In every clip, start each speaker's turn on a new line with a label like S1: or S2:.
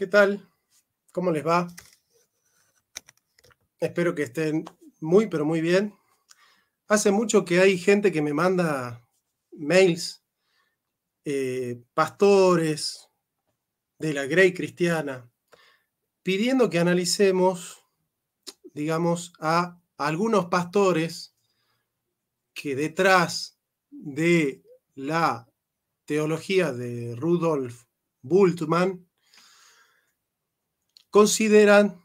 S1: ¿Qué tal? ¿Cómo les va? Espero que estén muy, pero muy bien. Hace mucho que hay gente que me manda mails, eh, pastores de la Grey Cristiana, pidiendo que analicemos, digamos, a algunos pastores que detrás de la teología de Rudolf Bultmann consideran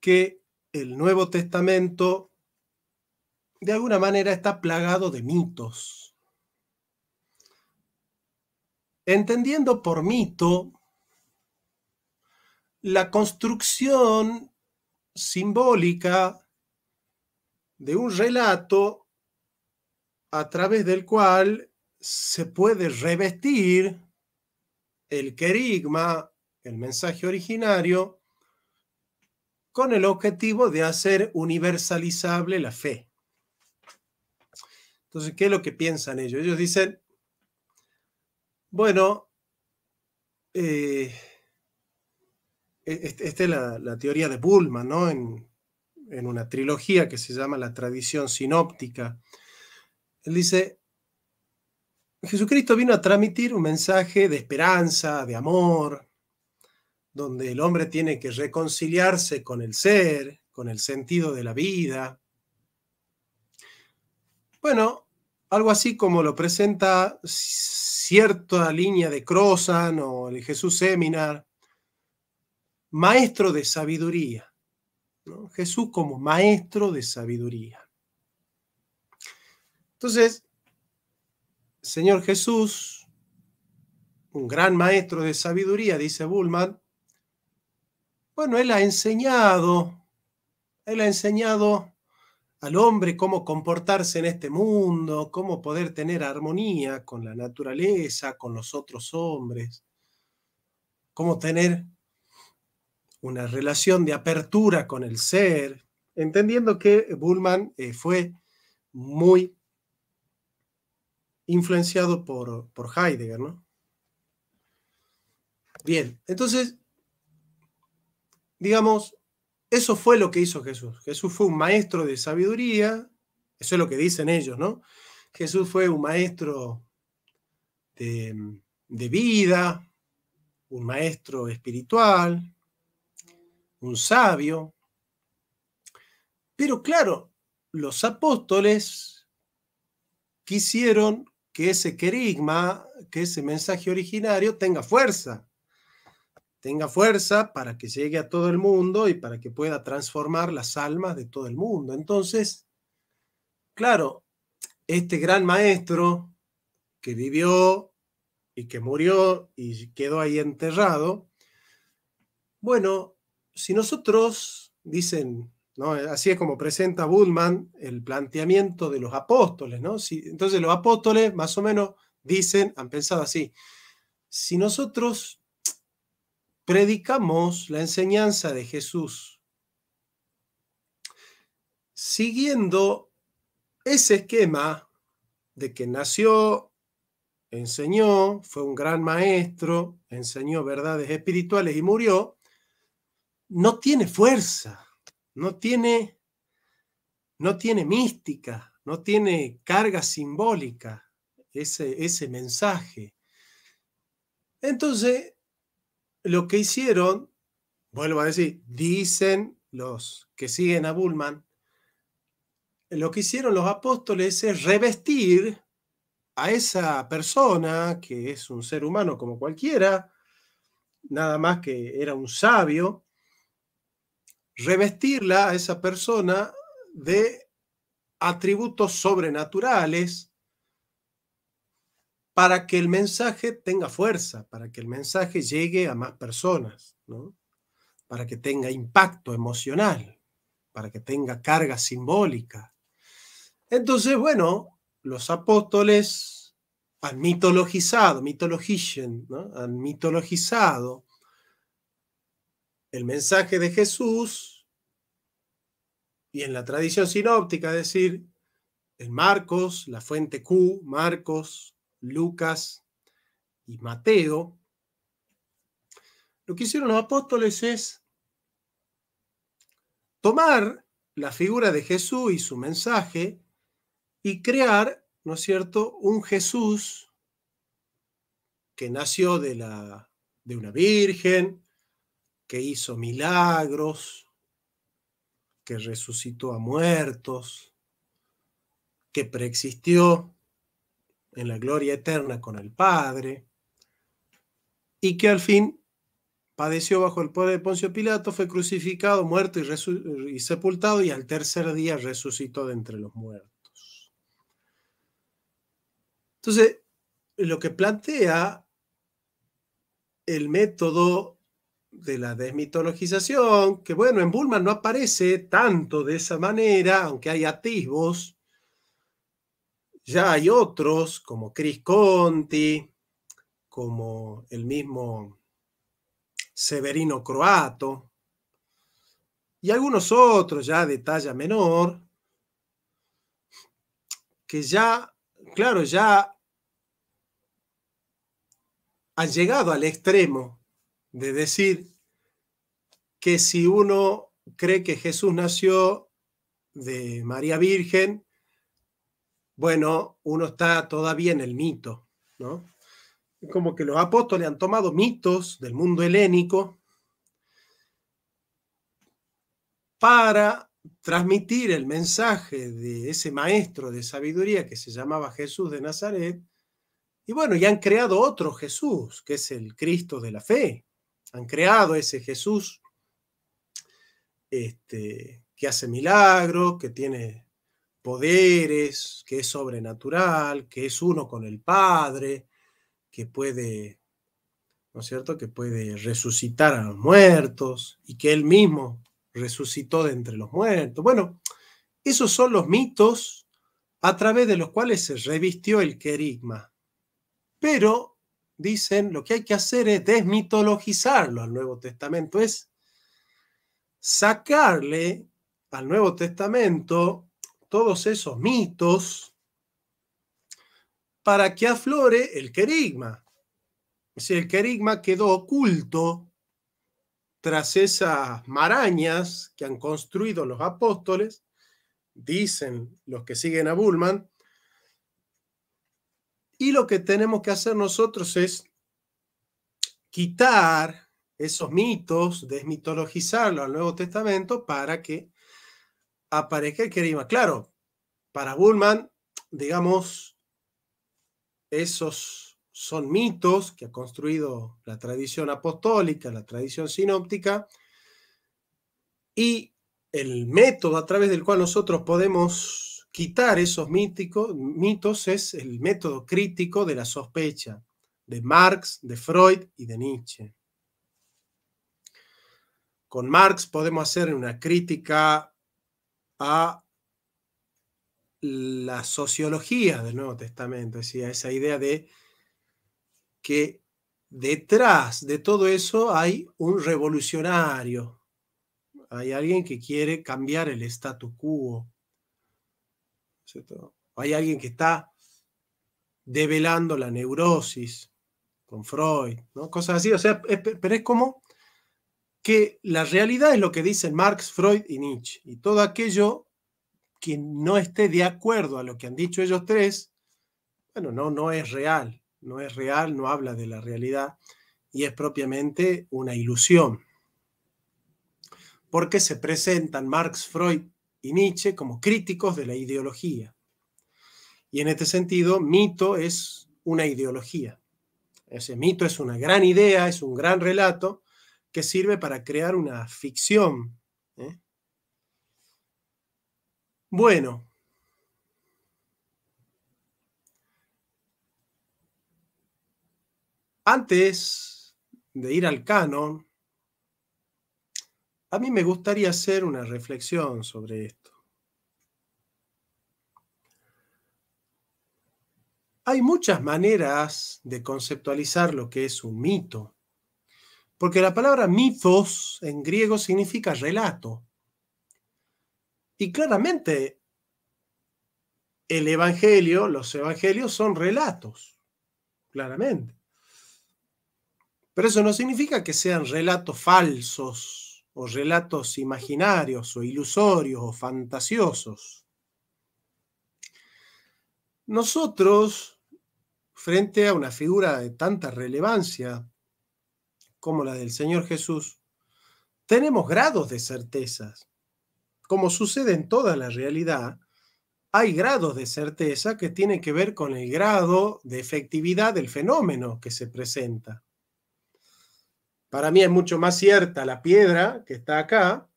S1: que el Nuevo Testamento de alguna manera está plagado de mitos. Entendiendo por mito la construcción simbólica de un relato a través del cual se puede revestir el querigma, el mensaje originario, con el objetivo de hacer universalizable la fe. Entonces, ¿qué es lo que piensan ellos? Ellos dicen, bueno, eh, e-, esta es la, teoría de Bulma, ¿no? En, en una trilogía que se llama La tradición sinóptica. Él dice, Jesucristo vino a transmitir un mensaje de esperanza, de amor, donde el hombre tiene que reconciliarse con el ser, con el sentido de la vida. Bueno, algo así como lo presenta cierta línea de Crozan o el Jesús Seminar, maestro de sabiduría. Jesús como maestro de sabiduría. Entonces, Señor Jesús, un gran maestro de sabiduría, dice Bulman, bueno, él ha enseñado, él ha enseñado al hombre cómo comportarse en este mundo, cómo poder tener armonía con la naturaleza, con los otros hombres, cómo tener una relación de apertura con el ser, entendiendo que Bullman eh, fue muy influenciado por, por Heidegger, ¿no? Bien, entonces digamos, eso fue lo que hizo Jesús. Jesús fue un maestro de sabiduría, eso es lo que dicen ellos, ¿no? Jesús fue un maestro de, vida, un maestro espiritual, un sabio. Pero claro, los apóstoles quisieron que ese querigma, que ese mensaje originario tenga fuerza tenga fuerza para que llegue a todo el mundo y para que pueda transformar las almas de todo el mundo. Entonces, claro, este gran maestro que vivió y que murió y quedó ahí enterrado, bueno, si nosotros, dicen, ¿no? así es como presenta Bullman el planteamiento de los apóstoles, ¿no? Si, entonces los apóstoles más o menos dicen, han pensado así, si nosotros predicamos la enseñanza de Jesús siguiendo ese esquema de que nació, enseñó, fue un gran maestro, enseñó verdades espirituales y murió, no tiene fuerza, no tiene, no tiene mística, no tiene carga simbólica ese, ese mensaje. Entonces, lo que hicieron, vuelvo a decir, dicen los que siguen a Bullman, lo que hicieron los apóstoles es revestir a esa persona, que es un ser humano como cualquiera, nada más que era un sabio, revestirla a esa persona de atributos sobrenaturales para que el mensaje tenga fuerza, para que el mensaje llegue a más personas, para que tenga impacto emocional, para que tenga carga simbólica. Entonces, bueno, los apóstoles han mitologizado, han mitologizado el mensaje de Jesús y en la tradición sinóptica, es decir, en Marcos, la fuente Q, Marcos, Lucas y Mateo, lo que hicieron los apóstoles es tomar la figura de Jesús y su mensaje y crear, ¿no es cierto?, un Jesús que nació de, la, de una virgen, que hizo milagros, que resucitó a muertos, que preexistió en la gloria eterna con el Padre, y que al fin padeció bajo el poder de Poncio Pilato, fue crucificado, muerto y, sepultado, y al tercer día resucitó de entre los muertos. Entonces, lo que plantea el método de la desmitologización, que bueno, en Bulman no aparece tanto de esa manera, aunque hay atisbos, ya hay otros, como Chris Conti, como el mismo Severino Croato, y algunos otros ya de talla menor, que ya, claro, ya han llegado al extremo de decir que si uno cree que Jesús nació de María Virgen, bueno, uno está todavía en el mito, ¿no? Como que los apóstoles han tomado mitos del mundo helénico para transmitir el mensaje de ese maestro de sabiduría que se llamaba Jesús de Nazaret. Y bueno, y han creado otro Jesús, que es el Cristo de la fe. Han creado ese Jesús este, que hace milagros, que tiene poderes, que es sobrenatural, que es uno con el Padre, que puede, ¿no es cierto?, que puede resucitar a los muertos y que él mismo resucitó de entre los muertos. Bueno, esos son los mitos a través de los cuales se revistió el querigma. Pero, dicen, lo que hay que hacer es desmitologizarlo al Nuevo Testamento, es sacarle al Nuevo Testamento todos esos mitos para que aflore el querigma. Es decir, el querigma quedó oculto tras esas marañas que han construido los apóstoles, dicen los que siguen a Bullman, y lo que tenemos que hacer nosotros es quitar esos mitos, desmitologizarlo al Nuevo Testamento para que aparece el querima. Claro, para Bullman, digamos, esos son mitos que ha construido la tradición apostólica, la tradición sinóptica, y el método a través del cual nosotros podemos quitar esos míticos, mitos es el método crítico de la sospecha de Marx, de Freud y de Nietzsche. Con Marx podemos hacer una crítica a la sociología del Nuevo Testamento, es a esa idea de que detrás de todo eso hay un revolucionario, hay alguien que quiere cambiar el statu quo, hay alguien que está develando la neurosis con Freud, ¿no? cosas así, o sea, pero es como que la realidad es lo que dicen Marx, Freud y Nietzsche. Y todo aquello que no esté de acuerdo a lo que han dicho ellos tres, bueno, no, no es real, no es real, no habla de la realidad y es propiamente una ilusión. Porque se presentan Marx, Freud y Nietzsche como críticos de la ideología. Y en este sentido, mito es una ideología. Ese mito es una gran idea, es un gran relato, que sirve para crear una ficción. ¿eh? Bueno. Antes de ir al canon, a mí me gustaría hacer una reflexión sobre esto. Hay muchas maneras de conceptualizar lo que es un mito. Porque la palabra mitos en griego significa relato. Y claramente el Evangelio, los Evangelios son relatos, claramente. Pero eso no significa que sean relatos falsos o relatos imaginarios o ilusorios o fantasiosos. Nosotros, frente a una figura de tanta relevancia como la del Señor Jesús, tenemos grados de certezas. Como sucede en toda la realidad, hay grados de certeza que tienen que ver con el grado de efectividad del fenómeno que se presenta. Para mí es mucho más cierta la piedra que está acá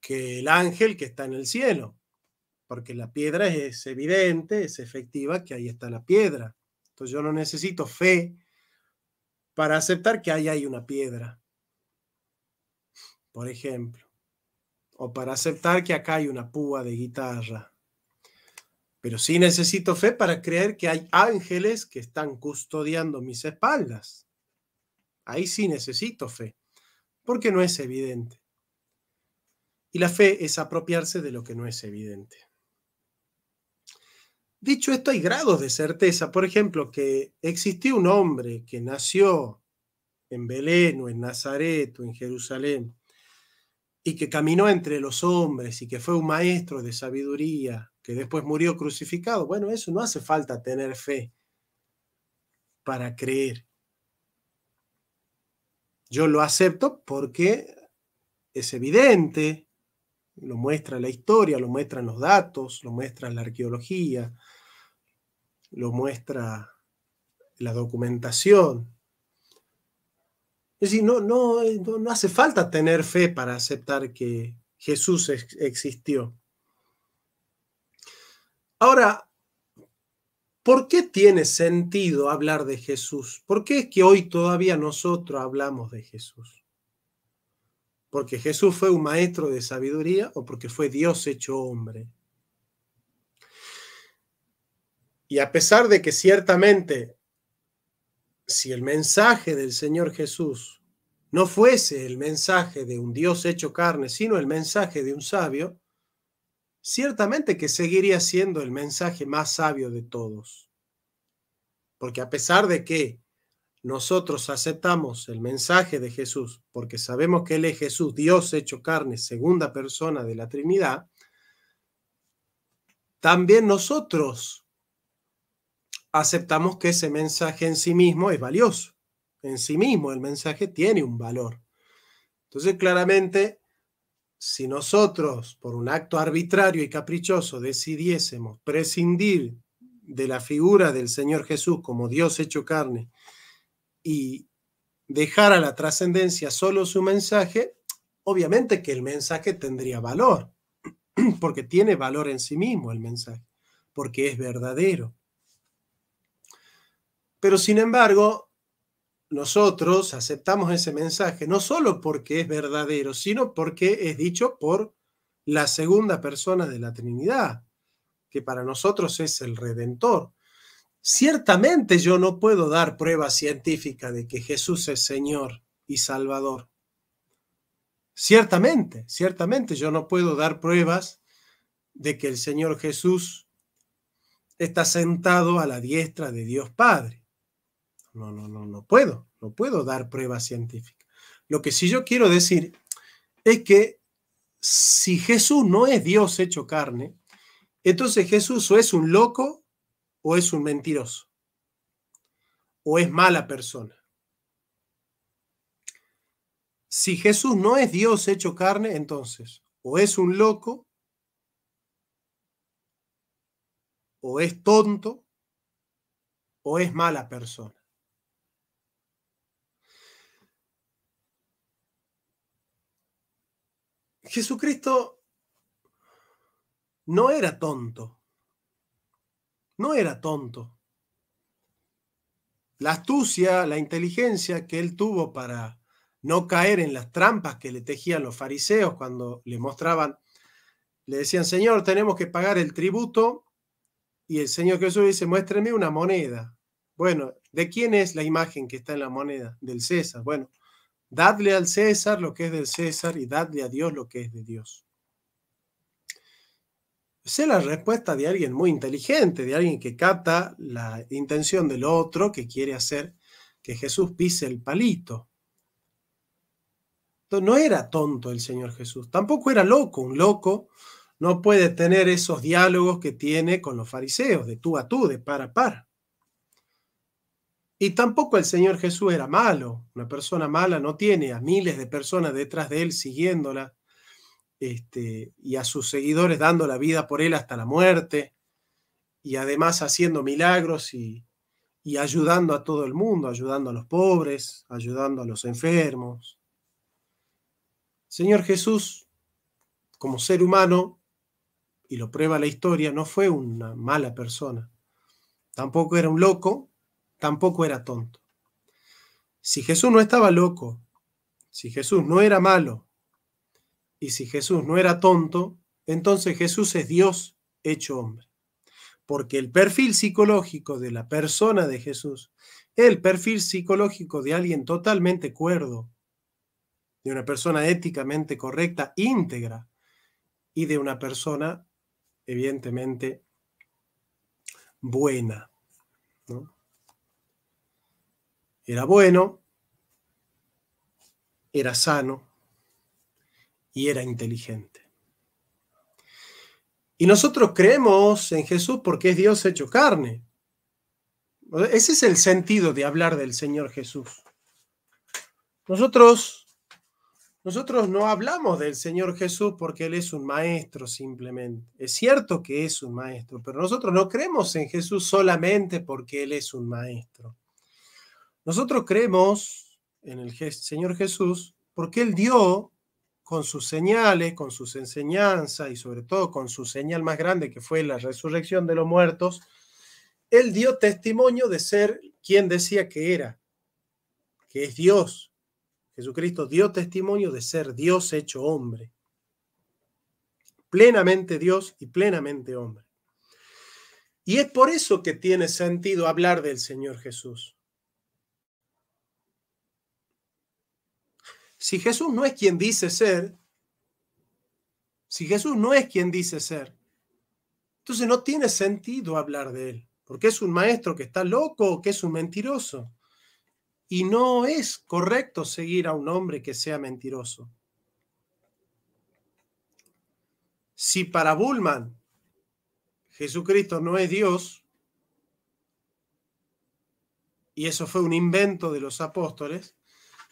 S1: que el ángel que está en el cielo, porque la piedra es evidente, es efectiva, que ahí está la piedra. Entonces yo no necesito fe para aceptar que ahí hay una piedra, por ejemplo, o para aceptar que acá hay una púa de guitarra. Pero sí necesito fe para creer que hay ángeles que están custodiando mis espaldas. Ahí sí necesito fe, porque no es evidente. Y la fe es apropiarse de lo que no es evidente. Dicho esto, hay grados de certeza. Por ejemplo, que existió un hombre que nació en Belén o en Nazaret o en Jerusalén y que caminó entre los hombres y que fue un maestro de sabiduría, que después murió crucificado. Bueno, eso no hace falta tener fe para creer. Yo lo acepto porque es evidente, lo muestra la historia, lo muestran los datos, lo muestra la arqueología, lo muestra la documentación. Es decir, no, no, no hace falta tener fe para aceptar que Jesús existió. Ahora, ¿por qué tiene sentido hablar de Jesús? ¿Por qué es que hoy todavía nosotros hablamos de Jesús? porque Jesús fue un maestro de sabiduría o porque fue Dios hecho hombre. Y a pesar de que ciertamente, si el mensaje del Señor Jesús no fuese el mensaje de un Dios hecho carne, sino el mensaje de un sabio, ciertamente que seguiría siendo el mensaje más sabio de todos. Porque a pesar de que nosotros aceptamos el mensaje de Jesús porque sabemos que Él es Jesús, Dios hecho carne, segunda persona de la Trinidad, también nosotros aceptamos que ese mensaje en sí mismo es valioso. En sí mismo el mensaje tiene un valor. Entonces, claramente, si nosotros, por un acto arbitrario y caprichoso, decidiésemos prescindir de la figura del Señor Jesús como Dios hecho carne y dejar a la trascendencia solo su mensaje, obviamente que el mensaje tendría valor, porque tiene valor en sí mismo el mensaje, porque es verdadero. Pero sin embargo, nosotros aceptamos ese mensaje no solo porque es verdadero, sino porque es dicho por la segunda persona de la Trinidad, que para nosotros es el Redentor. Ciertamente yo no puedo dar prueba científica de que Jesús es Señor y Salvador. Ciertamente, ciertamente yo no puedo dar pruebas de que el Señor Jesús está sentado a la diestra de Dios Padre. No, no, no, no puedo, no puedo dar prueba científica. Lo que sí yo quiero decir es que si Jesús no es Dios hecho carne, entonces Jesús o es un loco o es un mentiroso, o es mala persona. Si Jesús no es Dios hecho carne, entonces o es un loco, o es tonto, o es mala persona. Jesucristo no era tonto no era tonto. La astucia, la inteligencia que él tuvo para no caer en las trampas que le tejían los fariseos cuando le mostraban, le decían, Señor, tenemos que pagar el tributo, y el Señor Jesús dice, muéstreme una moneda. Bueno, ¿de quién es la imagen que está en la moneda? Del César. Bueno, dadle al César lo que es del César y dadle a Dios lo que es de Dios sé la respuesta de alguien muy inteligente, de alguien que cata la intención del otro, que quiere hacer que Jesús pise el palito. No era tonto el Señor Jesús, tampoco era loco. Un loco no puede tener esos diálogos que tiene con los fariseos, de tú a tú, de par a par. Y tampoco el Señor Jesús era malo. Una persona mala no tiene a miles de personas detrás de él siguiéndola este, y a sus seguidores dando la vida por él hasta la muerte, y además haciendo milagros y, y ayudando a todo el mundo, ayudando a los pobres, ayudando a los enfermos. Señor Jesús, como ser humano, y lo prueba la historia, no fue una mala persona. Tampoco era un loco, tampoco era tonto. Si Jesús no estaba loco, si Jesús no era malo, y si Jesús no era tonto, entonces Jesús es Dios hecho hombre. Porque el perfil psicológico de la persona de Jesús, el perfil psicológico de alguien totalmente cuerdo, de una persona éticamente correcta, íntegra, y de una persona evidentemente buena. Era bueno, era sano, y era inteligente. Y nosotros creemos en Jesús porque es Dios hecho carne. Ese es el sentido de hablar del Señor Jesús. Nosotros, nosotros no hablamos del Señor Jesús porque Él es un maestro simplemente. Es cierto que es un maestro, pero nosotros no creemos en Jesús solamente porque Él es un maestro. Nosotros creemos en el Señor Jesús porque Él dio con sus señales, con sus enseñanzas y sobre todo con su señal más grande que fue la resurrección de los muertos, él dio testimonio de ser quien decía que era, que es Dios. Jesucristo dio testimonio de ser Dios hecho hombre, plenamente Dios y plenamente hombre. Y es por eso que tiene sentido hablar del Señor Jesús. Si Jesús no es quien dice ser, si Jesús no es quien dice ser, entonces no tiene sentido hablar de él, porque es un maestro que está loco, que es un mentiroso. Y no es correcto seguir a un hombre que sea mentiroso. Si para Bullman Jesucristo no es Dios, y eso fue un invento de los apóstoles,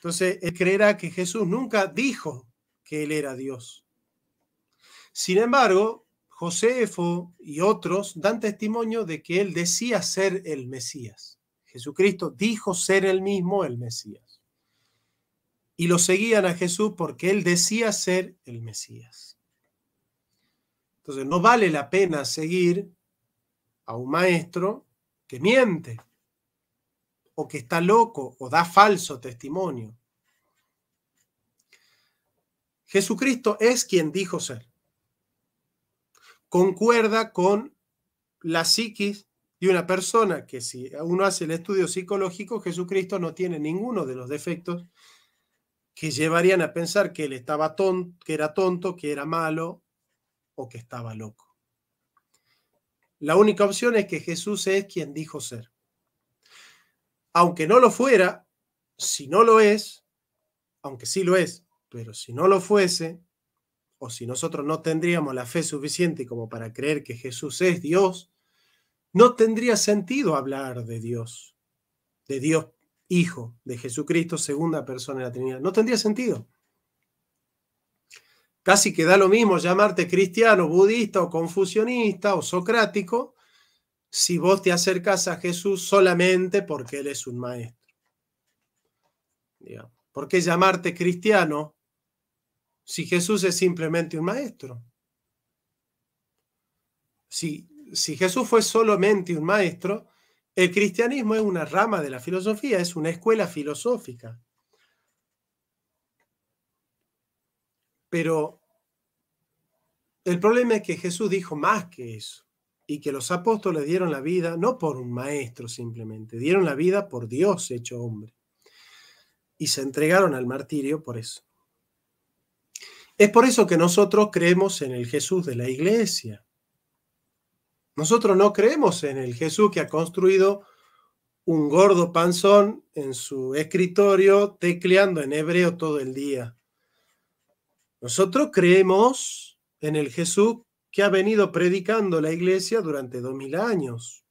S1: entonces, él creerá que Jesús nunca dijo que él era Dios. Sin embargo, Josefo y otros dan testimonio de que él decía ser el Mesías. Jesucristo dijo ser él mismo el Mesías. Y lo seguían a Jesús porque él decía ser el Mesías. Entonces, no vale la pena seguir a un maestro que miente o que está loco o da falso testimonio. Jesucristo es quien dijo ser. Concuerda con la psiquis de una persona que si uno hace el estudio psicológico, Jesucristo no tiene ninguno de los defectos que llevarían a pensar que él estaba tonto, que era tonto, que era malo o que estaba loco. La única opción es que Jesús es quien dijo ser aunque no lo fuera, si no lo es, aunque sí lo es, pero si no lo fuese, o si nosotros no tendríamos la fe suficiente como para creer que Jesús es Dios, no tendría sentido hablar de Dios, de Dios Hijo, de Jesucristo, segunda persona de la Trinidad. No tendría sentido. Casi que da lo mismo llamarte cristiano, budista o confucionista o socrático si vos te acercas a Jesús solamente porque Él es un maestro. ¿Por qué llamarte cristiano si Jesús es simplemente un maestro? Si, si Jesús fue solamente un maestro, el cristianismo es una rama de la filosofía, es una escuela filosófica. Pero el problema es que Jesús dijo más que eso y que los apóstoles dieron la vida no por un maestro simplemente, dieron la vida por Dios hecho hombre. Y se entregaron al martirio por eso. Es por eso que nosotros creemos en el Jesús de la iglesia. Nosotros no creemos en el Jesús que ha construido un gordo panzón en su escritorio tecleando en hebreo todo el día. Nosotros creemos en el Jesús que ha venido predicando la iglesia durante dos mil años,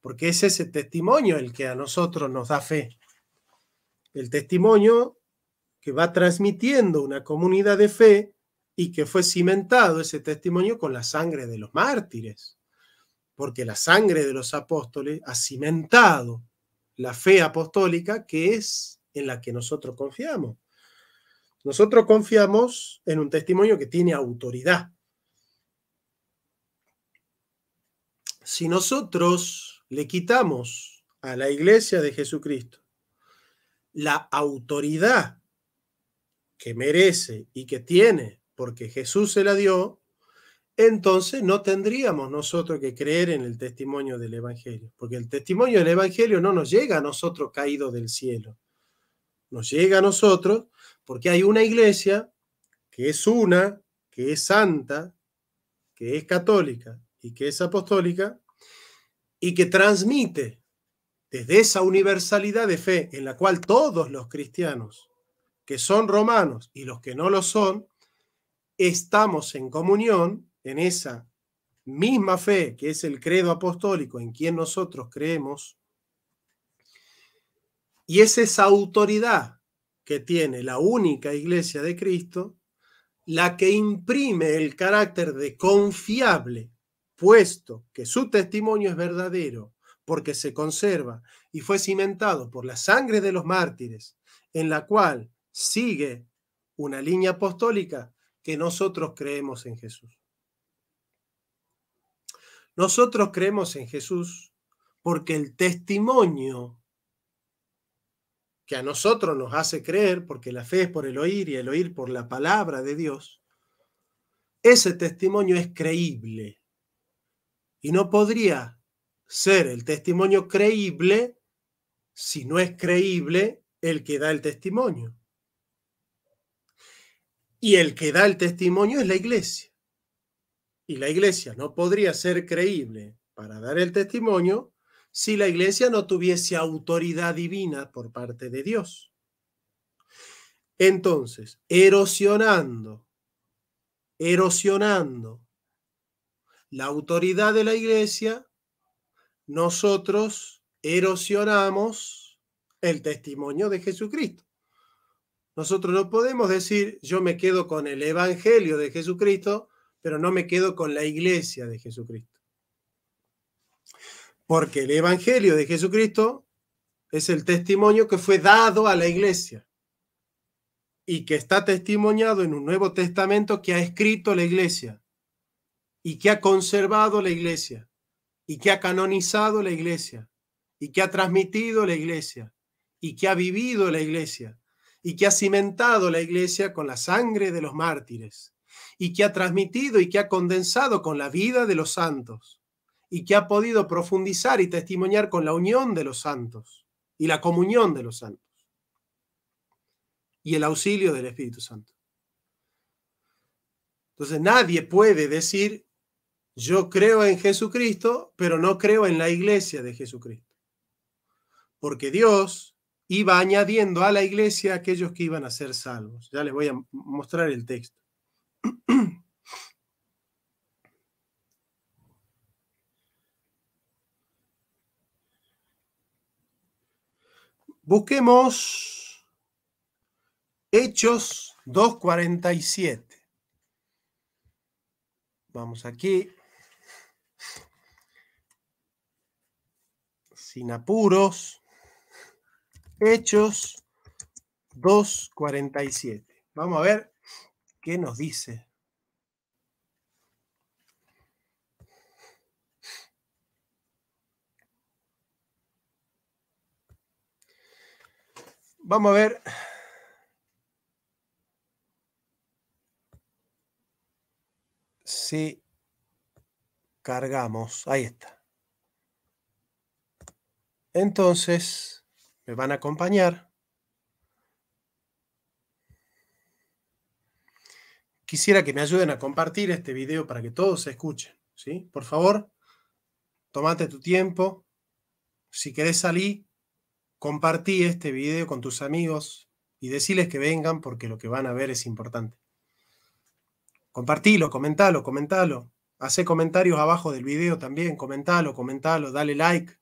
S1: porque es ese testimonio el que a nosotros nos da fe. El testimonio que va transmitiendo una comunidad de fe y que fue cimentado ese testimonio con la sangre de los mártires, porque la sangre de los apóstoles ha cimentado la fe apostólica que es en la que nosotros confiamos. Nosotros confiamos en un testimonio que tiene autoridad, si nosotros le quitamos a la iglesia de Jesucristo la autoridad que merece y que tiene porque Jesús se la dio, entonces no tendríamos nosotros que creer en el testimonio del Evangelio, porque el testimonio del Evangelio no nos llega a nosotros caído del cielo, nos llega a nosotros porque hay una iglesia que es una, que es santa, que es católica, y que es apostólica y que transmite desde esa universalidad de fe en la cual todos los cristianos que son romanos y los que no lo son, estamos en comunión en esa misma fe que es el credo apostólico en quien nosotros creemos. Y es esa autoridad que tiene la única iglesia de Cristo la que imprime el carácter de confiable puesto que su testimonio es verdadero, porque se conserva y fue cimentado por la sangre de los mártires, en la cual sigue una línea apostólica que nosotros creemos en Jesús. Nosotros creemos en Jesús porque el testimonio que a nosotros nos hace creer, porque la fe es por el oír y el oír por la palabra de Dios, ese testimonio es creíble. Y no podría ser el testimonio creíble si no es creíble el que da el testimonio. Y el que da el testimonio es la iglesia. Y la iglesia no podría ser creíble para dar el testimonio si la iglesia no tuviese autoridad divina por parte de Dios. Entonces, erosionando, erosionando la autoridad de la iglesia, nosotros erosionamos el testimonio de Jesucristo. Nosotros no podemos decir, yo me quedo con el Evangelio de Jesucristo, pero no me quedo con la iglesia de Jesucristo. Porque el Evangelio de Jesucristo es el testimonio que fue dado a la iglesia y que está testimoniado en un Nuevo Testamento que ha escrito la iglesia y que ha conservado la iglesia y que ha canonizado la iglesia y que ha transmitido la iglesia y que ha vivido la iglesia y que ha cimentado la iglesia con la sangre de los mártires y que ha transmitido y que ha condensado con la vida de los santos y que ha podido profundizar y testimoniar con la unión de los santos y la comunión de los santos y el auxilio del Espíritu Santo. Entonces nadie puede decir yo creo en Jesucristo, pero no creo en la iglesia de Jesucristo. Porque Dios iba añadiendo a la iglesia aquellos que iban a ser salvos. Ya les voy a mostrar el texto. Busquemos Hechos 2.47. Vamos aquí Inapuros, apuros, Hechos 2.47. Vamos a ver qué nos dice. Vamos a ver. Si cargamos, ahí está. Entonces, me van a acompañar. Quisiera que me ayuden a compartir este video para que todos se escuchen, ¿sí? Por favor, tomate tu tiempo. Si querés salir, compartí este video con tus amigos y deciles que vengan porque lo que van a ver es importante. Compartilo, comentalo, comentalo. Hacé comentarios abajo del video también, comentalo, comentalo, dale like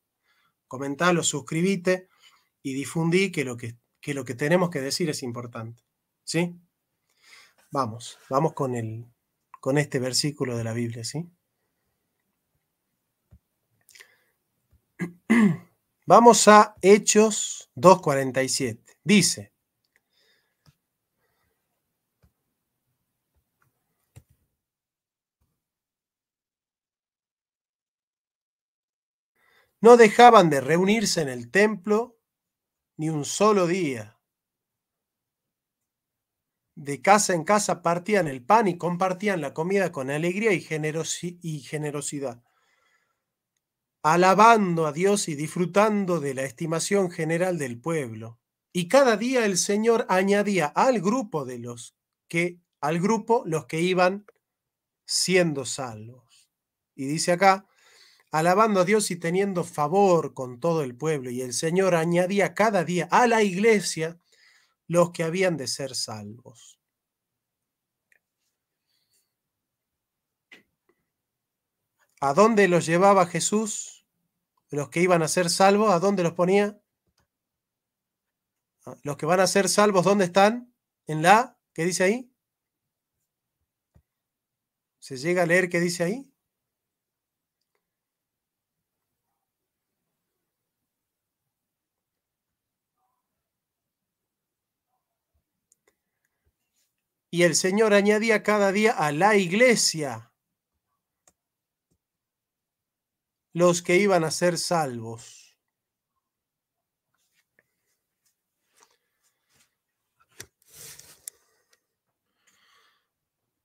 S1: comentalo, suscríbete y difundí que lo que, lo que tenemos que decir es importante. ¿Sí? Vamos, vamos con, el, con este versículo de la Biblia, ¿sí? Vamos a Hechos 2.47. Dice, No dejaban de reunirse en el templo ni un solo día. De casa en casa partían el pan y compartían la comida con alegría y, generosidad, alabando a Dios y disfrutando de la estimación general del pueblo. Y cada día el Señor añadía al grupo de los que al grupo los que iban siendo salvos. Y dice acá, alabando a Dios y teniendo favor con todo el pueblo. Y el Señor añadía cada día a la iglesia los que habían de ser salvos. ¿A dónde los llevaba Jesús? Los que iban a ser salvos, ¿a dónde los ponía? Ah, los que van a ser salvos, ¿dónde están? En la, ¿qué dice ahí? ¿Se llega a leer qué dice ahí? y el Señor añadía cada día a la iglesia los que iban a ser salvos.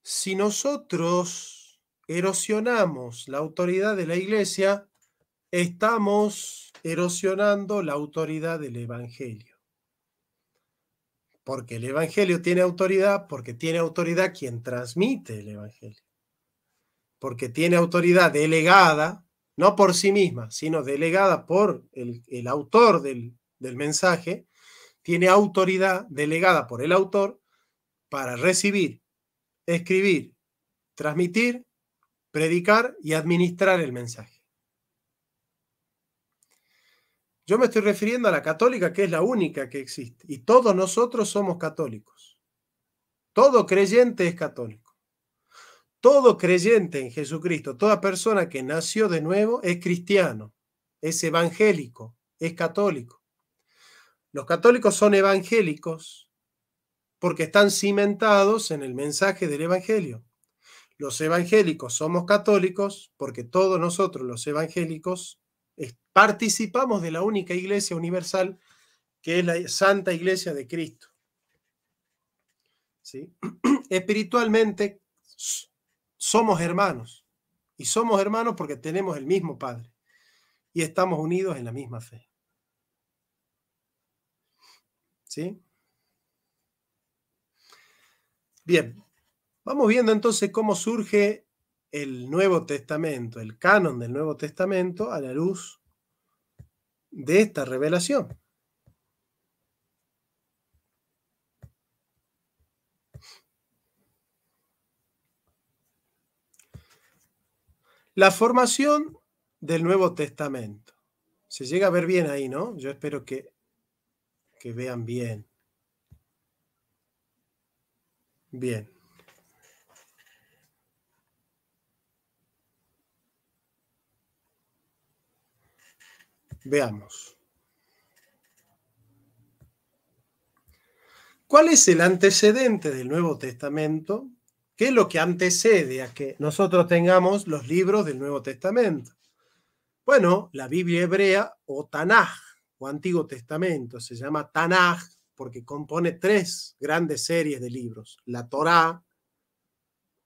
S1: Si nosotros erosionamos la autoridad de la iglesia, estamos erosionando la autoridad del Evangelio. Porque el Evangelio tiene autoridad, porque tiene autoridad quien transmite el Evangelio. Porque tiene autoridad delegada, no por sí misma, sino delegada por el, autor del mensaje, tiene autoridad delegada por el autor para recibir, escribir, transmitir, predicar y administrar el mensaje. Yo me estoy refiriendo a la católica, que es la única que existe. Y todos nosotros somos católicos. Todo creyente es católico. Todo creyente en Jesucristo, toda persona que nació de nuevo es cristiano, es evangélico, es católico. Los católicos son evangélicos porque están cimentados en el mensaje del Evangelio. Los evangélicos somos católicos porque todos nosotros los evangélicos participamos de la única iglesia universal que es la Santa Iglesia de Cristo. ¿Sí? Espiritualmente somos hermanos y somos hermanos porque tenemos el mismo Padre y estamos unidos en la misma fe. ¿Sí? Bien, vamos viendo entonces cómo surge el Nuevo Testamento, el canon del Nuevo Testamento, a la luz de esta revelación. La formación del Nuevo Testamento. Se llega a ver bien ahí, ¿no? Yo espero que, que vean bien. Bien. Veamos. ¿Cuál es el antecedente del Nuevo Testamento? ¿Qué es lo que antecede a que nosotros tengamos los libros del Nuevo Testamento? Bueno, la Biblia hebrea o Tanaj, o Antiguo Testamento, se llama Tanaj porque compone tres grandes series de libros, la Torá,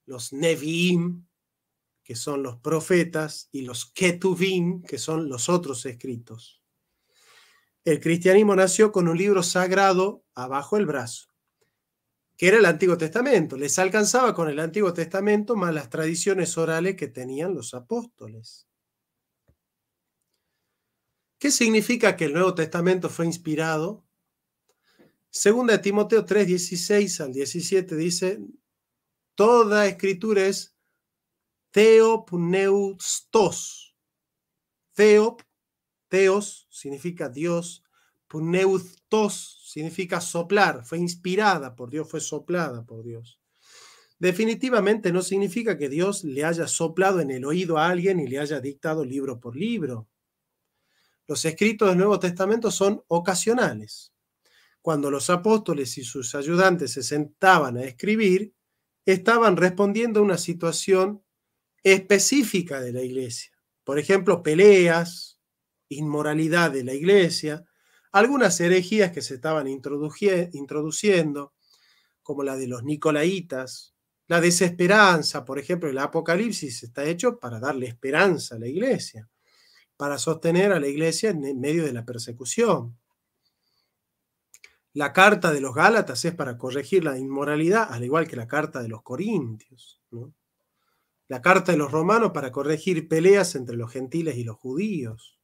S1: los Nevi'im que son los profetas, y los ketuvim, que son los otros escritos. El cristianismo nació con un libro sagrado abajo el brazo, que era el Antiguo Testamento. Les alcanzaba con el Antiguo Testamento más las tradiciones orales que tenían los apóstoles. ¿Qué significa que el Nuevo Testamento fue inspirado? Segunda de Timoteo 3, 16 al 17 dice, toda escritura es Theopneustos. Theop, teos significa Dios, pneustos significa soplar, fue inspirada por Dios, fue soplada por Dios. Definitivamente no significa que Dios le haya soplado en el oído a alguien y le haya dictado libro por libro. Los escritos del Nuevo Testamento son ocasionales. Cuando los apóstoles y sus ayudantes se sentaban a escribir, estaban respondiendo a una situación específica de la iglesia. Por ejemplo, peleas, inmoralidad de la iglesia, algunas herejías que se estaban introduciendo, como la de los nicolaitas, la desesperanza, por ejemplo, el Apocalipsis está hecho para darle esperanza a la iglesia, para sostener a la iglesia en medio de la persecución. La carta de los Gálatas es para corregir la inmoralidad, al igual que la carta de los Corintios. ¿no? la carta de los romanos para corregir peleas entre los gentiles y los judíos.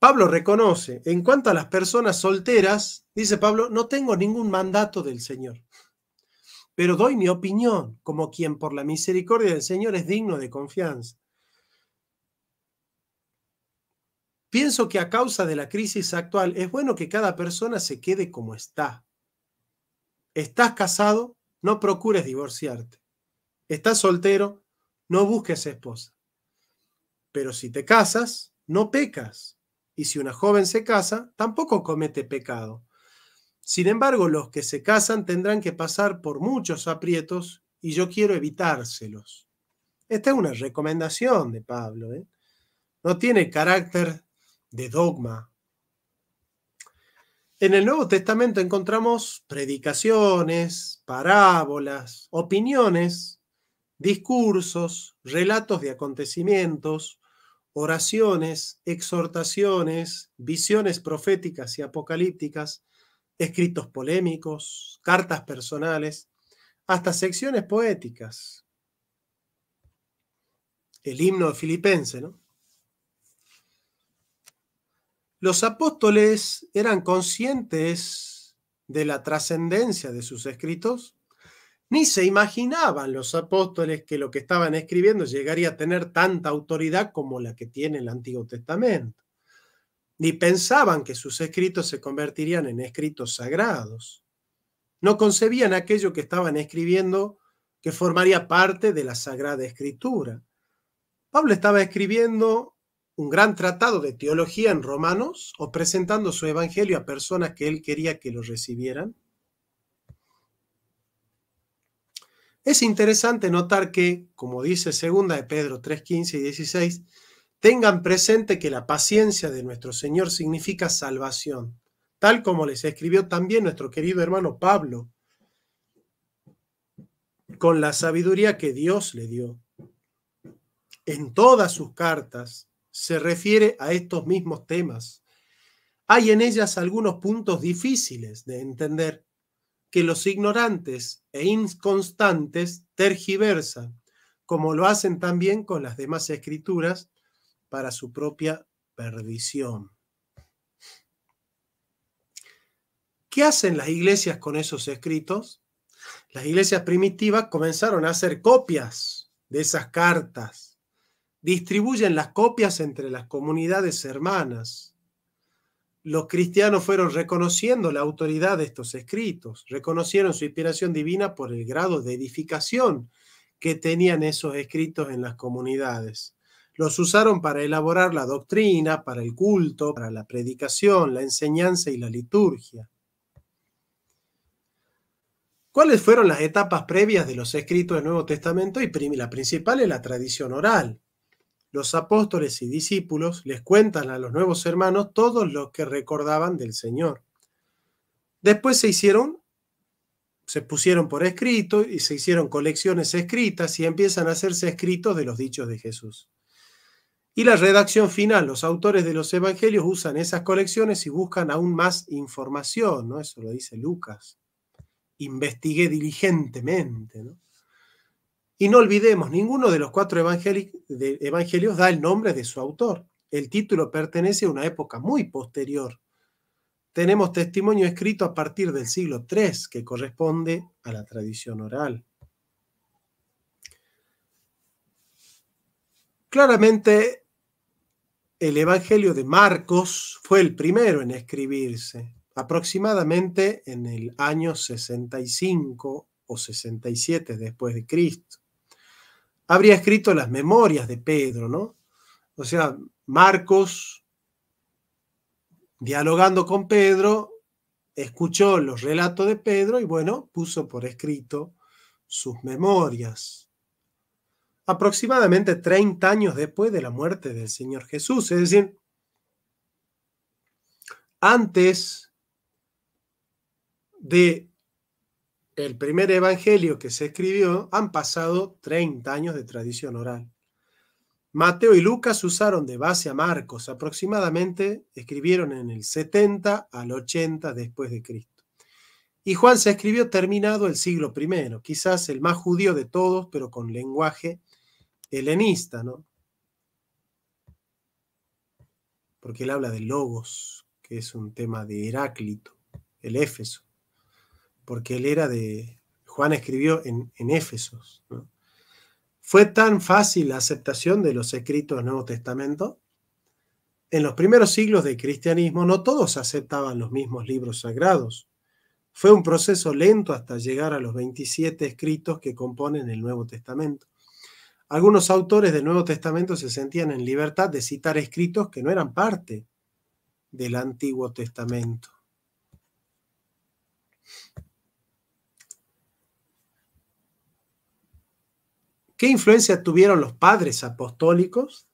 S1: Pablo reconoce, en cuanto a las personas solteras, dice Pablo, no tengo ningún mandato del Señor, pero doy mi opinión como quien por la misericordia del Señor es digno de confianza. Pienso que a causa de la crisis actual es bueno que cada persona se quede como está. Estás casado, no procures divorciarte. Estás soltero, no busques esposa. Pero si te casas, no pecas. Y si una joven se casa, tampoco comete pecado. Sin embargo, los que se casan tendrán que pasar por muchos aprietos y yo quiero evitárselos. Esta es una recomendación de Pablo. ¿eh? No tiene carácter de dogma. En el Nuevo Testamento encontramos predicaciones, parábolas, opiniones discursos, relatos de acontecimientos, oraciones, exhortaciones, visiones proféticas y apocalípticas, escritos polémicos, cartas personales, hasta secciones poéticas. El himno filipense, ¿no? Los apóstoles eran conscientes de la trascendencia de sus escritos ni se imaginaban los apóstoles que lo que estaban escribiendo llegaría a tener tanta autoridad como la que tiene el Antiguo Testamento. Ni pensaban que sus escritos se convertirían en escritos sagrados. No concebían aquello que estaban escribiendo que formaría parte de la Sagrada Escritura. Pablo estaba escribiendo un gran tratado de teología en Romanos o presentando su evangelio a personas que él quería que lo recibieran. Es interesante notar que, como dice segunda de Pedro 3, 15 y 16, tengan presente que la paciencia de nuestro Señor significa salvación, tal como les escribió también nuestro querido hermano Pablo, con la sabiduría que Dios le dio. En todas sus cartas se refiere a estos mismos temas. Hay en ellas algunos puntos difíciles de entender, que los ignorantes e inconstantes tergiversan, como lo hacen también con las demás escrituras, para su propia perdición. ¿Qué hacen las iglesias con esos escritos? Las iglesias primitivas comenzaron a hacer copias de esas cartas, distribuyen las copias entre las comunidades hermanas, los cristianos fueron reconociendo la autoridad de estos escritos, reconocieron su inspiración divina por el grado de edificación que tenían esos escritos en las comunidades. Los usaron para elaborar la doctrina, para el culto, para la predicación, la enseñanza y la liturgia. ¿Cuáles fueron las etapas previas de los escritos del Nuevo Testamento? Y la principal es la tradición oral los apóstoles y discípulos les cuentan a los nuevos hermanos todos los que recordaban del Señor. Después se hicieron, se pusieron por escrito y se hicieron colecciones escritas y empiezan a hacerse escritos de los dichos de Jesús. Y la redacción final, los autores de los evangelios usan esas colecciones y buscan aún más información, ¿no? Eso lo dice Lucas. Investigué diligentemente, ¿no? Y no olvidemos, ninguno de los cuatro evangelios da el nombre de su autor. El título pertenece a una época muy posterior. Tenemos testimonio escrito a partir del siglo III, que corresponde a la tradición oral. Claramente, el Evangelio de Marcos fue el primero en escribirse, aproximadamente en el año 65 o 67 después de Cristo habría escrito las memorias de Pedro, ¿no? O sea, Marcos, dialogando con Pedro, escuchó los relatos de Pedro y bueno, puso por escrito sus memorias. Aproximadamente 30 años después de la muerte del Señor Jesús, es decir, antes de el primer evangelio que se escribió, han pasado 30 años de tradición oral. Mateo y Lucas usaron de base a Marcos, aproximadamente escribieron en el 70 al 80 después de Cristo. Y Juan se escribió terminado el siglo I, quizás el más judío de todos, pero con lenguaje helenista, ¿no? Porque él habla de logos, que es un tema de Heráclito, el Éfeso porque él era de, Juan escribió en, en Éfesos. Fue tan fácil la aceptación de los escritos del Nuevo Testamento. En los primeros siglos del cristianismo no todos aceptaban los mismos libros sagrados. Fue un proceso lento hasta llegar a los 27 escritos que componen el Nuevo Testamento. Algunos autores del Nuevo Testamento se sentían en libertad de citar escritos que no eran parte del Antiguo Testamento. ¿Qué influencia tuvieron los padres apostólicos?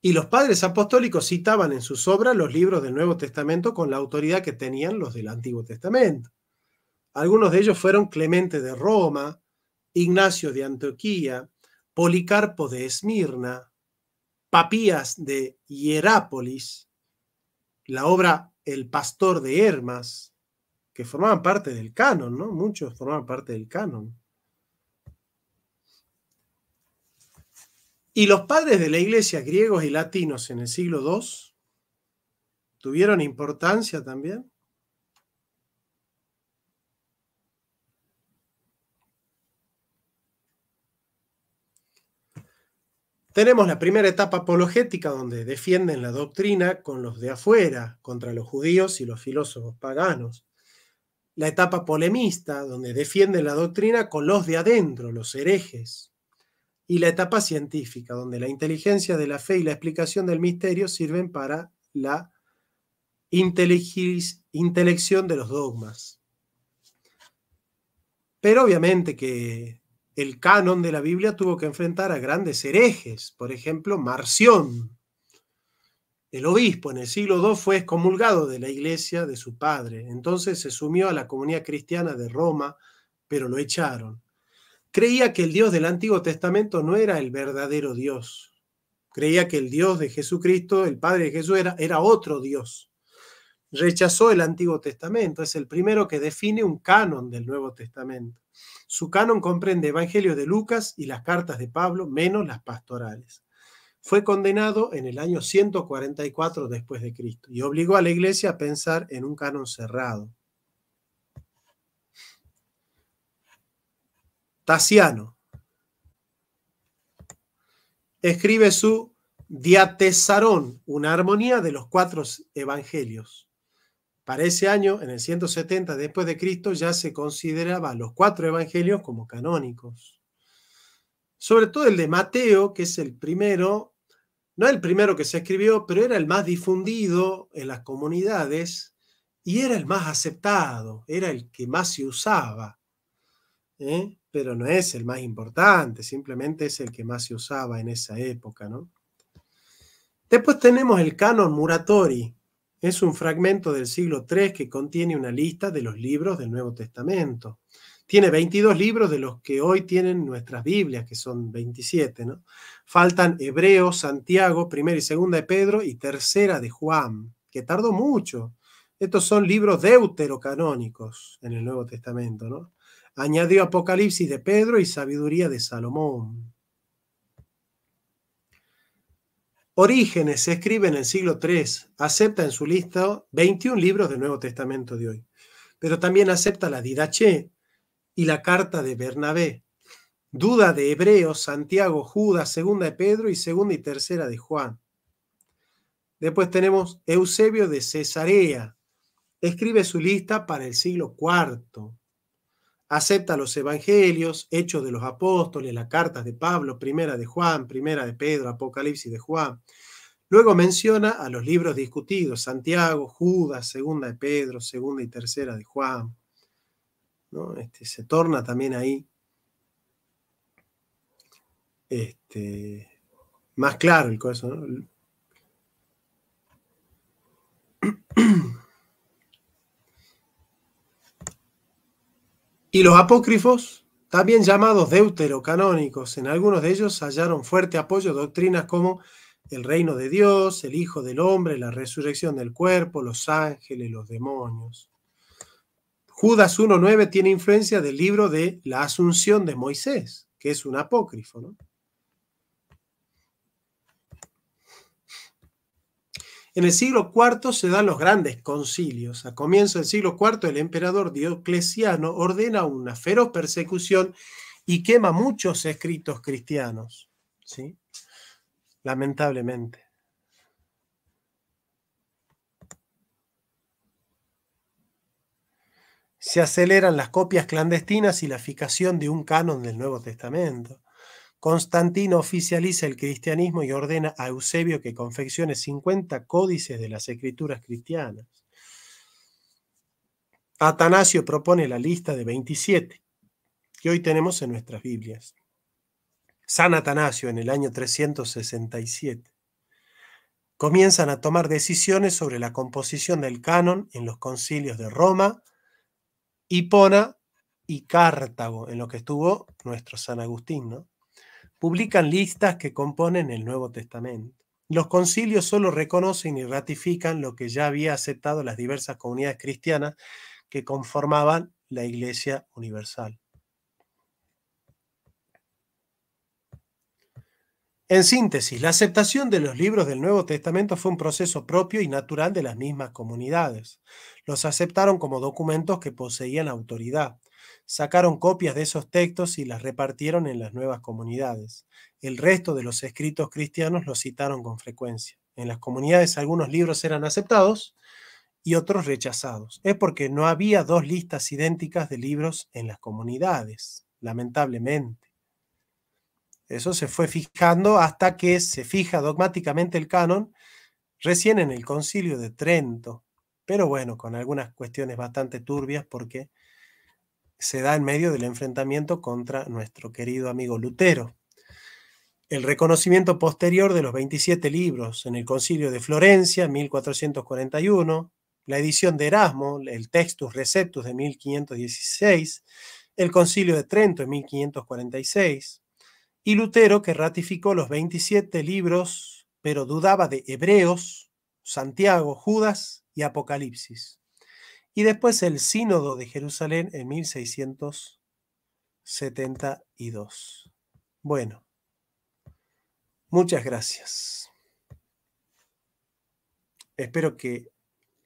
S1: Y los padres apostólicos citaban en sus obras los libros del Nuevo Testamento con la autoridad que tenían los del Antiguo Testamento. Algunos de ellos fueron Clemente de Roma, Ignacio de Antioquía, Policarpo de Esmirna, Papías de Hierápolis, la obra El Pastor de Hermas, que formaban parte del canon, ¿no? Muchos formaban parte del canon. Y los padres de la iglesia, griegos y latinos en el siglo II, tuvieron importancia también. Tenemos la primera etapa apologética donde defienden la doctrina con los de afuera, contra los judíos y los filósofos paganos. La etapa polemista donde defienden la doctrina con los de adentro, los herejes y la etapa científica, donde la inteligencia de la fe y la explicación del misterio sirven para la intelección de los dogmas. Pero obviamente que el canon de la Biblia tuvo que enfrentar a grandes herejes, por ejemplo, Marción. El obispo en el siglo II fue excomulgado de la iglesia de su padre, entonces se sumió a la comunidad cristiana de Roma, pero lo echaron creía que el Dios del Antiguo Testamento no era el verdadero Dios. Creía que el Dios de Jesucristo, el Padre de Jesús, era, otro Dios. Rechazó el Antiguo Testamento, es el primero que define un canon del Nuevo Testamento. Su canon comprende Evangelio de Lucas y las cartas de Pablo, menos las pastorales. Fue condenado en el año 144 después de Cristo y obligó a la iglesia a pensar en un canon cerrado. Taciano escribe su Diatesarón, una armonía de los cuatro evangelios. Para ese año, en el 170 después de Cristo, ya se consideraba los cuatro evangelios como canónicos. Sobre todo el de Mateo, que es el primero, no el primero que se escribió, pero era el más difundido en las comunidades y era el más aceptado, era el que más se usaba. ¿eh? pero no es el más importante, simplemente es el que más se usaba en esa época, ¿no? Después tenemos el canon Muratori. Es un fragmento del siglo III que contiene una lista de los libros del Nuevo Testamento. Tiene 22 libros de los que hoy tienen nuestras Biblias, que son 27, ¿no? Faltan Hebreo, Santiago, Primera y Segunda de Pedro y Tercera de Juan, que tardó mucho. Estos son libros deuterocanónicos en el Nuevo Testamento, ¿no? Añadió Apocalipsis de Pedro y Sabiduría de Salomón. Orígenes se escribe en el siglo III, acepta en su lista 21 libros del Nuevo Testamento de hoy, pero también acepta la Didaché y la carta de Bernabé, duda de Hebreos, Santiago, Judas, segunda de Pedro y segunda y tercera de Juan. Después tenemos Eusebio de Cesarea, escribe su lista para el siglo IV acepta los evangelios, hechos de los apóstoles, las cartas de Pablo, primera de Juan, primera de Pedro, Apocalipsis de Juan. Luego menciona a los libros discutidos, Santiago, Judas, segunda de Pedro, segunda y tercera de Juan. ¿No? Este, se torna también ahí este, más claro el corazón. Y los apócrifos, también llamados deuterocanónicos, en algunos de ellos hallaron fuerte apoyo doctrinas como el reino de Dios, el Hijo del Hombre, la resurrección del cuerpo, los ángeles, los demonios. Judas 1.9 tiene influencia del libro de la Asunción de Moisés, que es un apócrifo. ¿no? En el siglo IV se dan los grandes concilios. A comienzo del siglo IV, el emperador Diocleciano ordena una feroz persecución y quema muchos escritos cristianos. ¿sí? Lamentablemente. Se aceleran las copias clandestinas y la ficación de un canon del Nuevo Testamento. Constantino oficializa el cristianismo y ordena a Eusebio que confeccione 50 códices de las escrituras cristianas. Atanasio propone la lista de 27 que hoy tenemos en nuestras Biblias. San Atanasio en el año 367 comienzan a tomar decisiones sobre la composición del canon en los concilios de Roma, Hipona y Cartago, en lo que estuvo nuestro San Agustín, ¿no? publican listas que componen el Nuevo Testamento. Los concilios solo reconocen y ratifican lo que ya había aceptado las diversas comunidades cristianas que conformaban la Iglesia Universal. En síntesis, la aceptación de los libros del Nuevo Testamento fue un proceso propio y natural de las mismas comunidades. Los aceptaron como documentos que poseían autoridad sacaron copias de esos textos y las repartieron en las nuevas comunidades. El resto de los escritos cristianos los citaron con frecuencia. En las comunidades algunos libros eran aceptados y otros rechazados. Es porque no había dos listas idénticas de libros en las comunidades, lamentablemente. Eso se fue fijando hasta que se fija dogmáticamente el canon recién en el concilio de Trento. Pero bueno, con algunas cuestiones bastante turbias porque se da en medio del enfrentamiento contra nuestro querido amigo Lutero. El reconocimiento posterior de los 27 libros en el Concilio de Florencia, 1441, la edición de Erasmo, el Textus Receptus de 1516, el Concilio de Trento en 1546, y Lutero que ratificó los 27 libros, pero dudaba de Hebreos, Santiago, Judas y Apocalipsis y después el Sínodo de Jerusalén en 1672. Bueno, muchas gracias. Espero que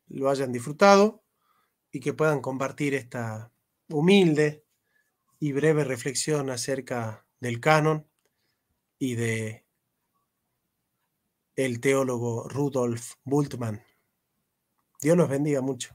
S1: lo hayan disfrutado y que puedan compartir esta humilde y breve reflexión acerca del canon y de el teólogo Rudolf Bultmann. Dios los bendiga mucho.